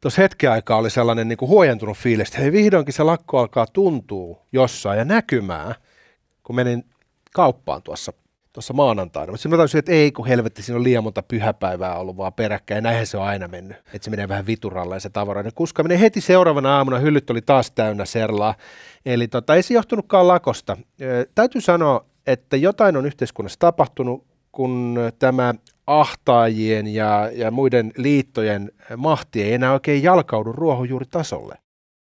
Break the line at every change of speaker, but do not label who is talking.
tuossa hetki aikaa oli sellainen niin kuin huojentunut fiilis, että hei vihdoinkin se lakko alkaa tuntua jossain ja näkymään, kun menin kauppaan tuossa tuossa maanantaina. Mutta sitten mä tajusin, että ei kun helvetti, siinä on liian monta pyhäpäivää ollut vaan peräkkäin. Näinhän se on aina mennyt. Että se menee vähän vituralla ja se kuska menee Heti seuraavana aamuna hyllyt oli taas täynnä serlaa. Eli tota, ei se johtunutkaan lakosta. Ee, täytyy sanoa, että jotain on yhteiskunnassa tapahtunut, kun tämä ahtaajien ja, ja muiden liittojen mahti ei enää oikein jalkaudu ruohonjuuritasolle.